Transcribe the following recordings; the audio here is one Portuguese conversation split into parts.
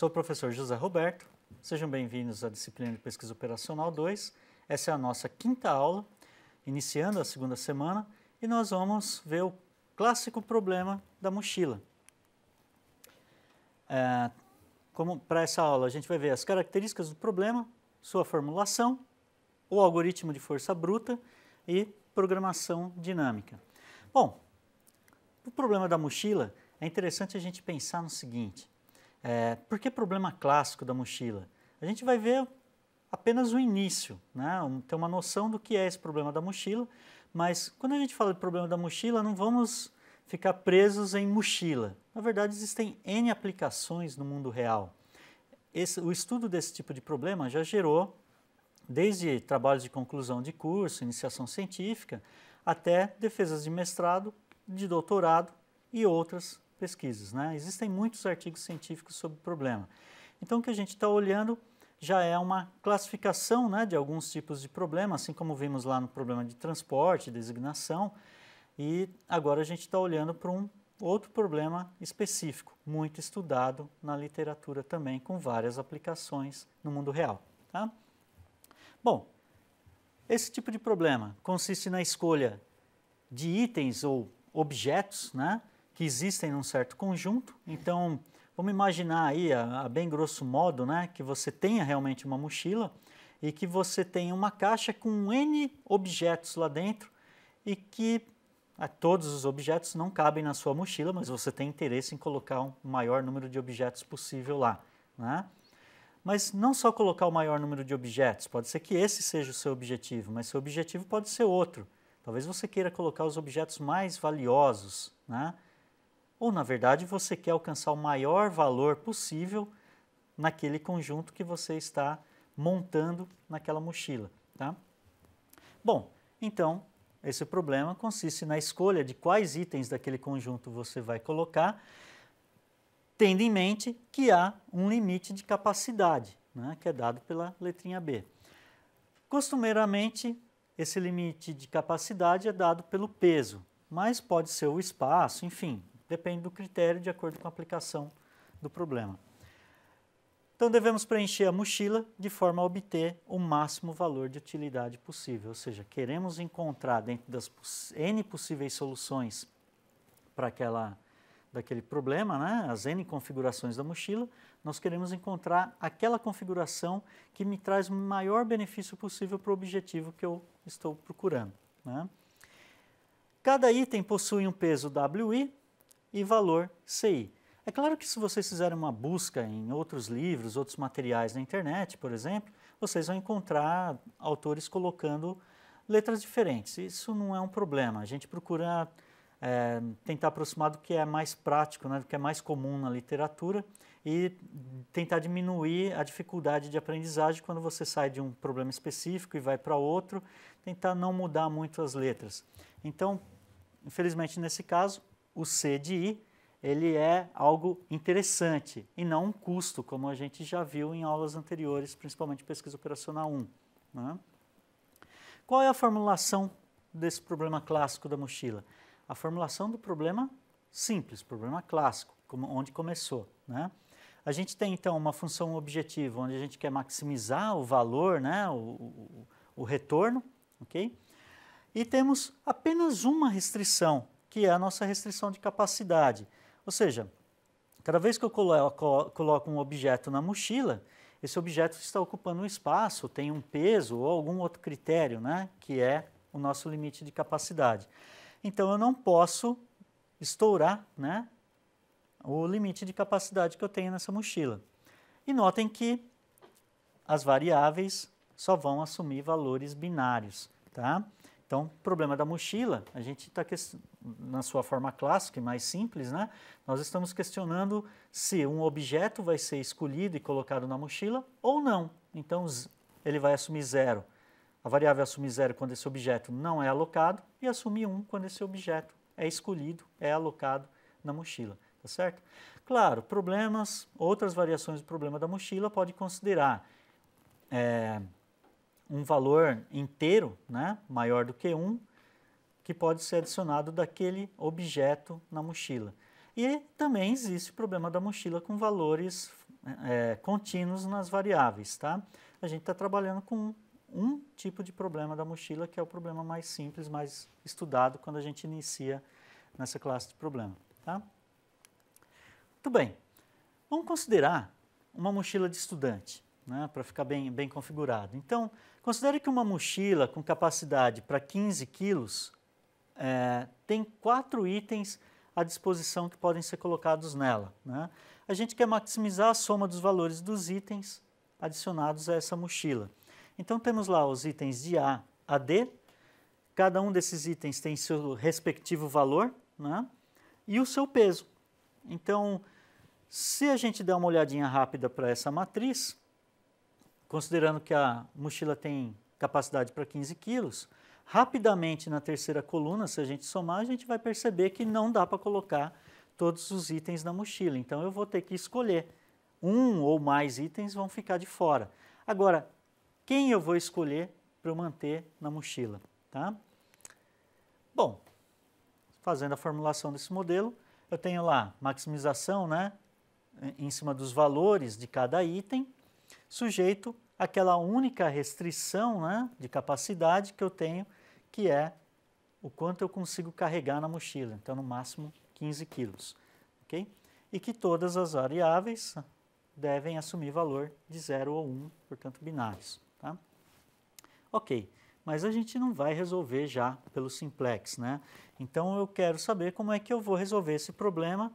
Sou o professor José Roberto. Sejam bem-vindos à disciplina de Pesquisa Operacional 2. Essa é a nossa quinta aula, iniciando a segunda semana, e nós vamos ver o clássico problema da mochila. É, como para essa aula, a gente vai ver as características do problema, sua formulação, o algoritmo de força bruta e programação dinâmica. Bom, o problema da mochila é interessante a gente pensar no seguinte: é, por que problema clássico da mochila? A gente vai ver apenas o início, né? ter uma noção do que é esse problema da mochila, mas quando a gente fala de problema da mochila, não vamos ficar presos em mochila. Na verdade, existem N aplicações no mundo real. Esse, o estudo desse tipo de problema já gerou, desde trabalhos de conclusão de curso, iniciação científica, até defesas de mestrado, de doutorado e outras pesquisas. Né? Existem muitos artigos científicos sobre o problema. Então, o que a gente está olhando já é uma classificação né, de alguns tipos de problema, assim como vimos lá no problema de transporte, designação, e agora a gente está olhando para um outro problema específico, muito estudado na literatura também, com várias aplicações no mundo real. Tá? Bom, esse tipo de problema consiste na escolha de itens ou objetos né, que existem num certo conjunto. Então, vamos imaginar aí, a, a, bem grosso modo, né, que você tenha realmente uma mochila e que você tenha uma caixa com N objetos lá dentro e que a, todos os objetos não cabem na sua mochila, mas você tem interesse em colocar um, o maior número de objetos possível lá. Né? Mas não só colocar o maior número de objetos, pode ser que esse seja o seu objetivo, mas seu objetivo pode ser outro. Talvez você queira colocar os objetos mais valiosos, né? ou na verdade você quer alcançar o maior valor possível naquele conjunto que você está montando naquela mochila, tá? Bom, então esse problema consiste na escolha de quais itens daquele conjunto você vai colocar, tendo em mente que há um limite de capacidade, né, que é dado pela letrinha B. Costumeiramente, esse limite de capacidade é dado pelo peso, mas pode ser o espaço, enfim, Depende do critério, de acordo com a aplicação do problema. Então, devemos preencher a mochila de forma a obter o máximo valor de utilidade possível, ou seja, queremos encontrar dentro das N possíveis soluções para aquela daquele problema, né? as N configurações da mochila, nós queremos encontrar aquela configuração que me traz o maior benefício possível para o objetivo que eu estou procurando. Né? Cada item possui um peso WI, e valor CI. É claro que se vocês fizerem uma busca em outros livros, outros materiais na internet, por exemplo, vocês vão encontrar autores colocando letras diferentes. Isso não é um problema. A gente procura é, tentar aproximar do que é mais prático, né, do que é mais comum na literatura e tentar diminuir a dificuldade de aprendizagem quando você sai de um problema específico e vai para outro, tentar não mudar muito as letras. Então, infelizmente nesse caso, o C de I, ele é algo interessante e não um custo, como a gente já viu em aulas anteriores, principalmente pesquisa operacional 1. Né? Qual é a formulação desse problema clássico da mochila? A formulação do problema simples, problema clássico, como, onde começou. Né? A gente tem então uma função objetiva, onde a gente quer maximizar o valor, né, o, o, o retorno, ok? E temos apenas uma restrição, que é a nossa restrição de capacidade. Ou seja, cada vez que eu coloco um objeto na mochila, esse objeto está ocupando um espaço, tem um peso ou algum outro critério, né, que é o nosso limite de capacidade. Então eu não posso estourar, né, o limite de capacidade que eu tenho nessa mochila. E notem que as variáveis só vão assumir valores binários, tá? Então, problema da mochila, a gente está na sua forma clássica e mais simples, né? Nós estamos questionando se um objeto vai ser escolhido e colocado na mochila ou não. Então, ele vai assumir zero. A variável assume zero quando esse objeto não é alocado e assume um quando esse objeto é escolhido, é alocado na mochila, tá certo? Claro, problemas, outras variações do problema da mochila pode considerar é, um valor inteiro né, maior do que 1, um, que pode ser adicionado daquele objeto na mochila. E também existe o problema da mochila com valores é, contínuos nas variáveis. Tá? A gente está trabalhando com um tipo de problema da mochila, que é o problema mais simples, mais estudado quando a gente inicia nessa classe de problema. Tá? Muito bem, vamos considerar uma mochila de estudante né, para ficar bem, bem configurado. Então, considere que uma mochila com capacidade para 15 quilos é, tem quatro itens à disposição que podem ser colocados nela. Né? A gente quer maximizar a soma dos valores dos itens adicionados a essa mochila. Então temos lá os itens de A a D, cada um desses itens tem seu respectivo valor né? e o seu peso. Então, se a gente der uma olhadinha rápida para essa matriz, considerando que a mochila tem capacidade para 15 quilos, rapidamente na terceira coluna, se a gente somar, a gente vai perceber que não dá para colocar todos os itens na mochila. Então eu vou ter que escolher. Um ou mais itens vão ficar de fora. Agora, quem eu vou escolher para eu manter na mochila? Tá? Bom, fazendo a formulação desse modelo, eu tenho lá maximização né, em cima dos valores de cada item sujeito àquela única restrição né, de capacidade que eu tenho, que é o quanto eu consigo carregar na mochila, então no máximo 15 quilos, ok? E que todas as variáveis devem assumir valor de 0 ou 1, um, portanto binários, tá? Ok, mas a gente não vai resolver já pelo simplex, né? Então eu quero saber como é que eu vou resolver esse problema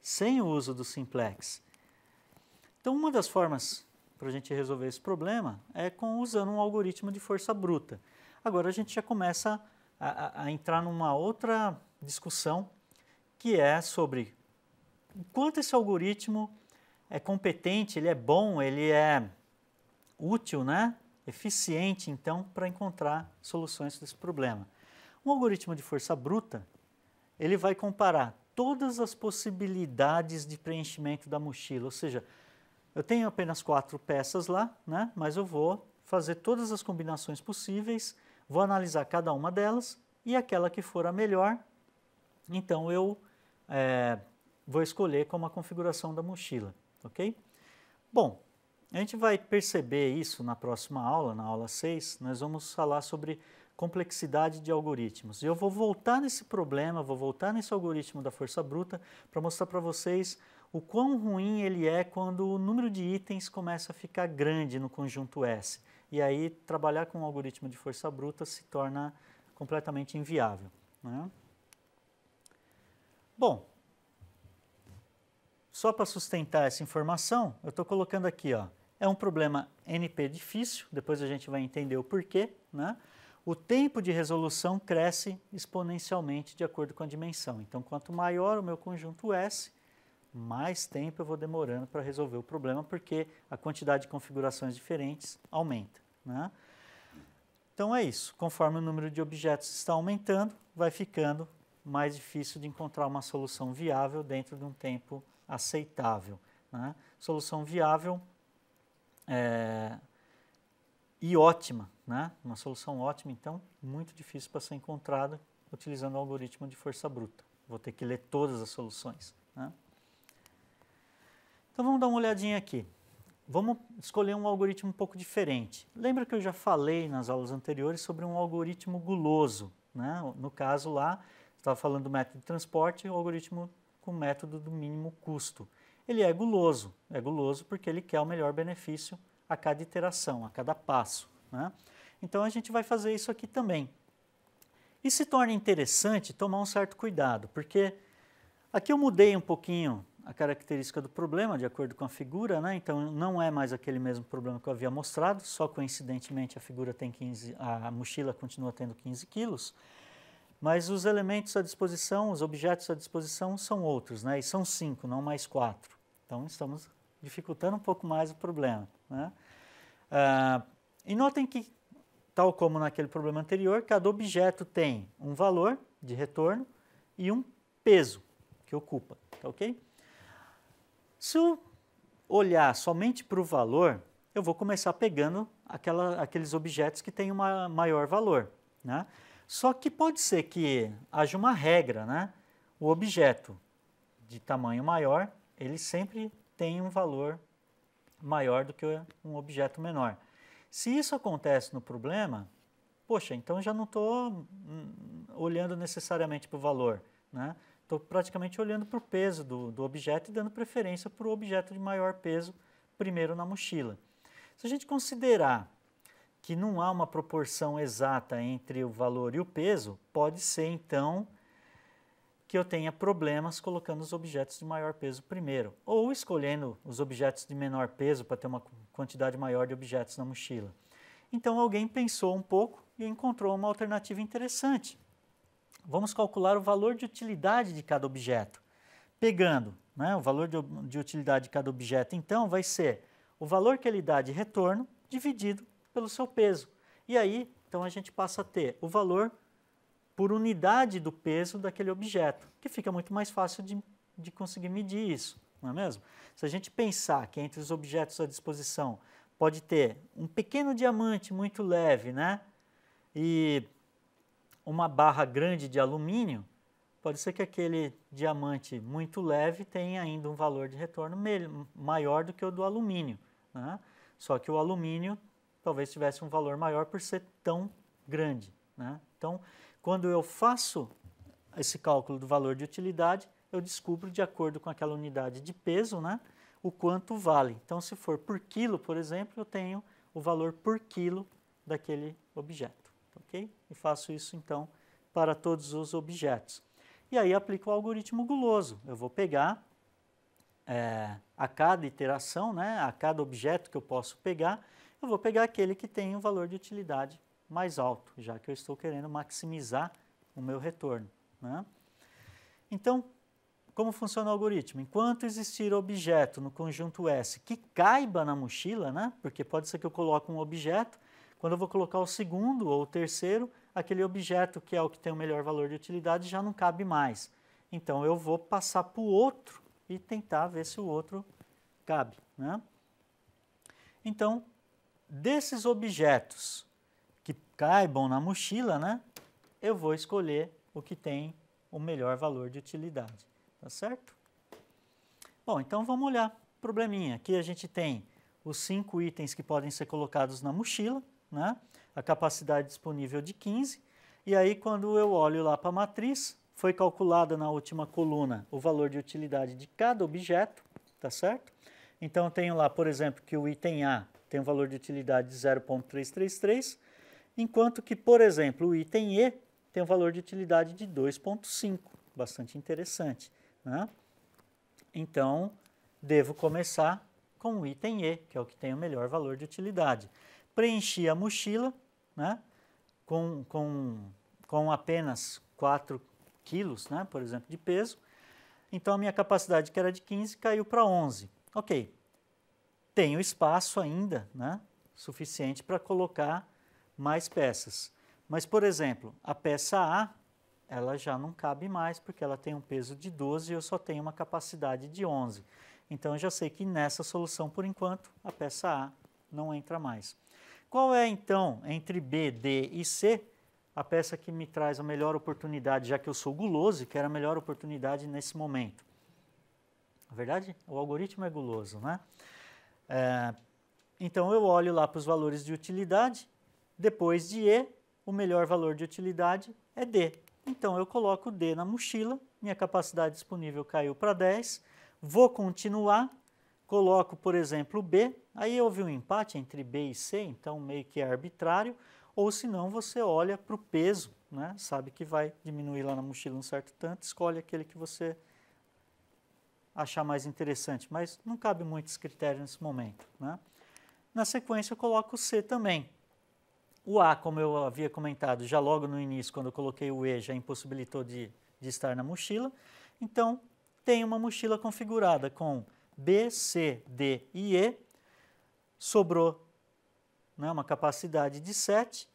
sem o uso do simplex. Então uma das formas para a gente resolver esse problema é com usando um algoritmo de força bruta. Agora a gente já começa a, a, a entrar numa outra discussão que é sobre o quanto esse algoritmo é competente, ele é bom, ele é útil, né? eficiente, então, para encontrar soluções desse problema. Um algoritmo de força bruta, ele vai comparar todas as possibilidades de preenchimento da mochila, ou seja, eu tenho apenas quatro peças lá, né? mas eu vou fazer todas as combinações possíveis, vou analisar cada uma delas e aquela que for a melhor, então eu é, vou escolher como a configuração da mochila, ok? Bom, a gente vai perceber isso na próxima aula, na aula 6, nós vamos falar sobre complexidade de algoritmos. E eu vou voltar nesse problema, vou voltar nesse algoritmo da força bruta para mostrar para vocês o quão ruim ele é quando o número de itens começa a ficar grande no conjunto S. E aí, trabalhar com um algoritmo de força bruta se torna completamente inviável. Né? Bom, só para sustentar essa informação, eu estou colocando aqui, ó, é um problema NP difícil, depois a gente vai entender o porquê, né? O tempo de resolução cresce exponencialmente de acordo com a dimensão. Então, quanto maior o meu conjunto S, mais tempo eu vou demorando para resolver o problema, porque a quantidade de configurações diferentes aumenta. Né? Então é isso. Conforme o número de objetos está aumentando, vai ficando mais difícil de encontrar uma solução viável dentro de um tempo aceitável. Né? Solução viável é, e ótima, né? uma solução ótima, então, muito difícil para ser encontrada utilizando o algoritmo de força bruta. Vou ter que ler todas as soluções. Né? Então vamos dar uma olhadinha aqui. Vamos escolher um algoritmo um pouco diferente. Lembra que eu já falei nas aulas anteriores sobre um algoritmo guloso, né? No caso lá, estava falando do método de transporte, o algoritmo com método do mínimo custo. Ele é guloso, é guloso porque ele quer o melhor benefício a cada iteração, a cada passo. Né? Então a gente vai fazer isso aqui também. E se torna interessante tomar um certo cuidado, porque aqui eu mudei um pouquinho a característica do problema, de acordo com a figura, né? então não é mais aquele mesmo problema que eu havia mostrado, só coincidentemente a figura tem 15, a mochila continua tendo 15 quilos, mas os elementos à disposição, os objetos à disposição são outros, né? e são cinco, não mais quatro. Então estamos dificultando um pouco mais o problema. Né? Ah, e notem que, tal como naquele problema anterior, cada objeto tem um valor de retorno e um peso que ocupa, tá ok? Se eu olhar somente para o valor, eu vou começar pegando aquela, aqueles objetos que têm um maior valor. Né? Só que pode ser que haja uma regra, né? O objeto de tamanho maior, ele sempre tem um valor maior do que um objeto menor. Se isso acontece no problema, poxa, então já não estou hum, olhando necessariamente para o valor, né? Estou praticamente olhando para o peso do, do objeto e dando preferência para o objeto de maior peso primeiro na mochila. Se a gente considerar que não há uma proporção exata entre o valor e o peso, pode ser então que eu tenha problemas colocando os objetos de maior peso primeiro, ou escolhendo os objetos de menor peso para ter uma quantidade maior de objetos na mochila. Então alguém pensou um pouco e encontrou uma alternativa interessante. Vamos calcular o valor de utilidade de cada objeto. Pegando né, o valor de, de utilidade de cada objeto, então, vai ser o valor que ele dá de retorno dividido pelo seu peso. E aí, então, a gente passa a ter o valor por unidade do peso daquele objeto, que fica muito mais fácil de, de conseguir medir isso, não é mesmo? Se a gente pensar que entre os objetos à disposição pode ter um pequeno diamante muito leve, né? E uma barra grande de alumínio, pode ser que aquele diamante muito leve tenha ainda um valor de retorno maior do que o do alumínio. Né? Só que o alumínio talvez tivesse um valor maior por ser tão grande. Né? Então, quando eu faço esse cálculo do valor de utilidade, eu descubro de acordo com aquela unidade de peso, né, o quanto vale. Então, se for por quilo, por exemplo, eu tenho o valor por quilo daquele objeto e faço isso então para todos os objetos. E aí aplico o algoritmo guloso. Eu vou pegar é, a cada iteração, né, a cada objeto que eu posso pegar, eu vou pegar aquele que tem um valor de utilidade mais alto, já que eu estou querendo maximizar o meu retorno. Né? Então, como funciona o algoritmo? Enquanto existir objeto no conjunto S que caiba na mochila, né? porque pode ser que eu coloque um objeto, quando eu vou colocar o segundo ou o terceiro, aquele objeto que é o que tem o melhor valor de utilidade já não cabe mais. Então eu vou passar para o outro e tentar ver se o outro cabe. Né? Então, desses objetos que caibam na mochila, né, eu vou escolher o que tem o melhor valor de utilidade. Tá certo? Bom, então vamos olhar probleminha. Aqui a gente tem os cinco itens que podem ser colocados na mochila, né? a capacidade disponível de 15. E aí, quando eu olho lá para a matriz, foi calculada na última coluna o valor de utilidade de cada objeto, tá certo? Então, eu tenho lá, por exemplo, que o item A tem um valor de utilidade de 0,333, enquanto que, por exemplo, o item E tem um valor de utilidade de 2,5, bastante interessante. Né? Então, devo começar com o item E, que é o que tem o melhor valor de utilidade. Preenchi a mochila, né? com, com, com apenas 4 quilos, né? por exemplo, de peso. Então a minha capacidade, que era de 15, caiu para 11. Ok, tenho espaço ainda né? suficiente para colocar mais peças. Mas, por exemplo, a peça A, ela já não cabe mais, porque ela tem um peso de 12 e eu só tenho uma capacidade de 11. Então, eu já sei que nessa solução, por enquanto, a peça A não entra mais. Qual é então entre B, D e C a peça que me traz a melhor oportunidade, já que eu sou guloso e quero a melhor oportunidade nesse momento? Na é verdade, o algoritmo é guloso, né? É, então eu olho lá para os valores de utilidade, depois de E, o melhor valor de utilidade é D. Então eu coloco D na mochila, minha capacidade disponível caiu para 10, vou continuar coloco, por exemplo, B, aí houve um empate entre B e C, então meio que é arbitrário, ou se não, você olha para o peso, né? sabe que vai diminuir lá na mochila um certo tanto, escolhe aquele que você achar mais interessante, mas não cabe muitos critérios nesse momento. Né? Na sequência, eu coloco o C também. O A, como eu havia comentado já logo no início, quando eu coloquei o E, já impossibilitou de, de estar na mochila. Então, tem uma mochila configurada com B, C, D e E, sobrou né, uma capacidade de 7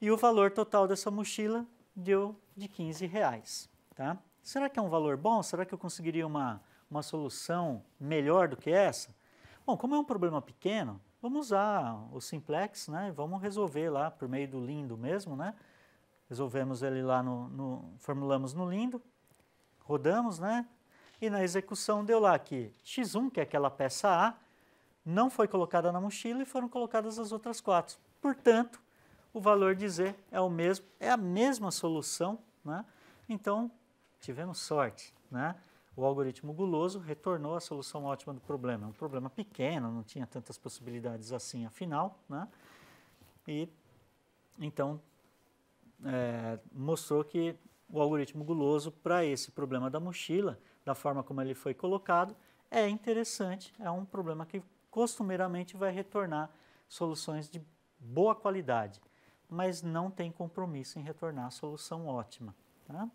e o valor total dessa mochila deu de 15 reais. Tá? Será que é um valor bom? Será que eu conseguiria uma, uma solução melhor do que essa? Bom, como é um problema pequeno, vamos usar o simplex né, e vamos resolver lá por meio do lindo mesmo. Né? Resolvemos ele lá, no, no formulamos no lindo, rodamos, né? e na execução deu lá que X1, que é aquela peça A, não foi colocada na mochila e foram colocadas as outras quatro. Portanto, o valor de Z é o mesmo, é a mesma solução, né? Então, tivemos sorte, né? O algoritmo guloso retornou a solução ótima do problema. É um problema pequeno, não tinha tantas possibilidades assim, afinal, né? E então é, mostrou que o algoritmo guloso para esse problema da mochila, da forma como ele foi colocado, é interessante, é um problema que costumeiramente vai retornar soluções de boa qualidade, mas não tem compromisso em retornar a solução ótima. Tá?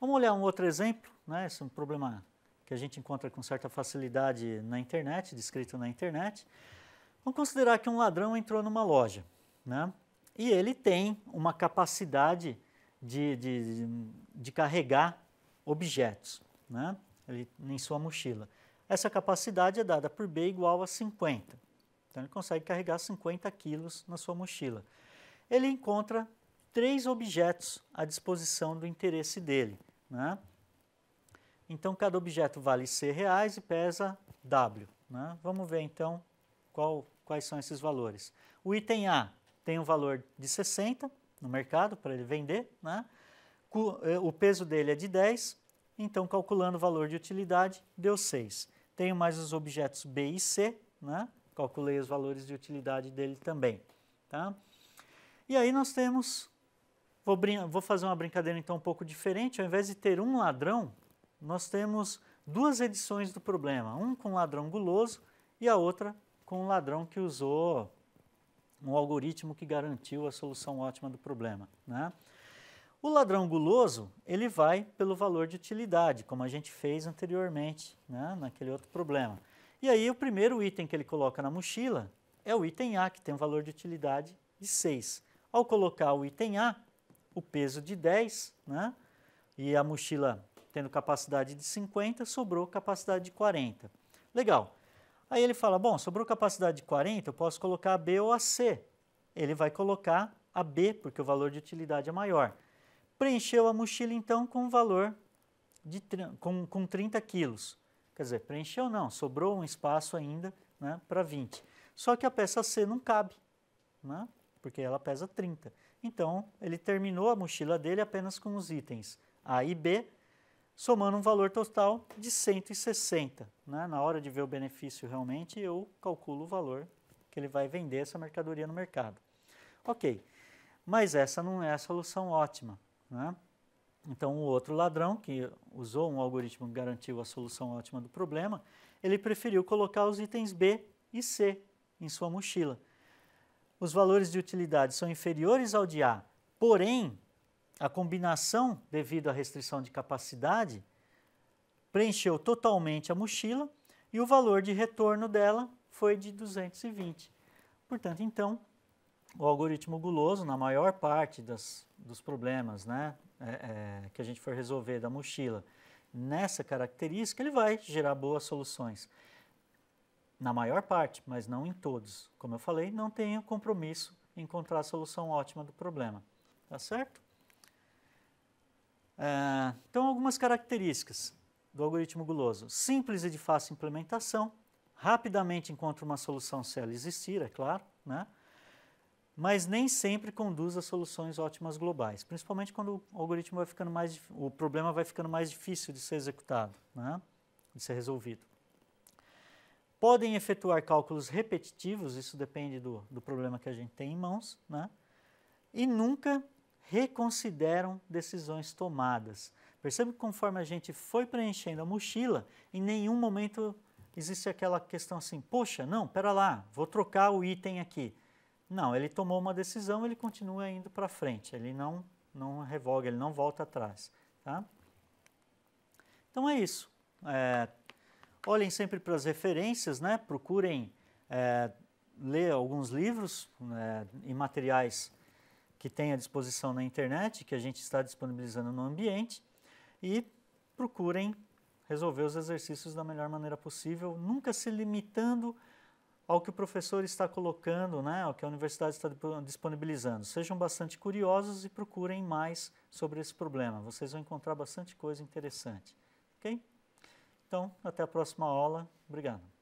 Vamos olhar um outro exemplo, né? esse é um problema que a gente encontra com certa facilidade na internet, descrito na internet. Vamos considerar que um ladrão entrou numa loja. Né? E ele tem uma capacidade de, de, de carregar objetos né? ele, em sua mochila. Essa capacidade é dada por B igual a 50. Então ele consegue carregar 50 quilos na sua mochila. Ele encontra três objetos à disposição do interesse dele. Né? Então cada objeto vale C reais e pesa W. Né? Vamos ver então qual, quais são esses valores. O item A tem um valor de 60 no mercado para ele vender, né? Eh, o peso dele é de 10, então calculando o valor de utilidade deu 6. Tenho mais os objetos B e C, né? calculei os valores de utilidade dele também. Tá? E aí nós temos, vou, vou fazer uma brincadeira então um pouco diferente, ao invés de ter um ladrão, nós temos duas edições do problema, um com ladrão guloso e a outra com um ladrão que usou um algoritmo que garantiu a solução ótima do problema. Né? O ladrão guloso, ele vai pelo valor de utilidade, como a gente fez anteriormente, né, naquele outro problema. E aí o primeiro item que ele coloca na mochila é o item A, que tem um valor de utilidade de 6. Ao colocar o item A, o peso de 10, né, e a mochila tendo capacidade de 50, sobrou capacidade de 40. Legal. Aí ele fala: bom, sobrou capacidade de 40, eu posso colocar a B ou a C. Ele vai colocar a B, porque o valor de utilidade é maior. Preencheu a mochila então com valor de, com, com 30 quilos. Quer dizer, preencheu não, sobrou um espaço ainda né, para 20. Só que a peça C não cabe, né, porque ela pesa 30. Então, ele terminou a mochila dele apenas com os itens A e B, somando um valor total de 160. Né? Na hora de ver o benefício realmente, eu calculo o valor que ele vai vender essa mercadoria no mercado. Ok, mas essa não é a solução ótima. Né? Então, o outro ladrão, que usou um algoritmo que garantiu a solução ótima do problema, ele preferiu colocar os itens B e C em sua mochila. Os valores de utilidade são inferiores ao de A, porém, a combinação, devido à restrição de capacidade, preencheu totalmente a mochila e o valor de retorno dela foi de 220. Portanto, então, o algoritmo guloso, na maior parte das, dos problemas né, é, é, que a gente for resolver da mochila, nessa característica, ele vai gerar boas soluções. Na maior parte, mas não em todos. Como eu falei, não tenho compromisso em encontrar a solução ótima do problema. Tá certo? É, então, algumas características do algoritmo guloso: simples e de fácil implementação, rapidamente encontra uma solução se ela existir, é claro, né? mas nem sempre conduz a soluções ótimas globais, principalmente quando o algoritmo vai ficando mais, o problema vai ficando mais difícil de ser executado, né? de ser resolvido. Podem efetuar cálculos repetitivos, isso depende do, do problema que a gente tem em mãos, né? e nunca reconsideram decisões tomadas. Percebe que conforme a gente foi preenchendo a mochila, em nenhum momento existe aquela questão assim, poxa, não, pera lá, vou trocar o item aqui. Não, ele tomou uma decisão, ele continua indo para frente, ele não, não revoga, ele não volta atrás. Tá? Então é isso. É, olhem sempre para as referências, né? procurem é, ler alguns livros é, e materiais que tem à disposição na internet, que a gente está disponibilizando no ambiente, e procurem resolver os exercícios da melhor maneira possível, nunca se limitando ao que o professor está colocando, né, ao que a universidade está disponibilizando. Sejam bastante curiosos e procurem mais sobre esse problema. Vocês vão encontrar bastante coisa interessante. Ok? Então, até a próxima aula. Obrigado.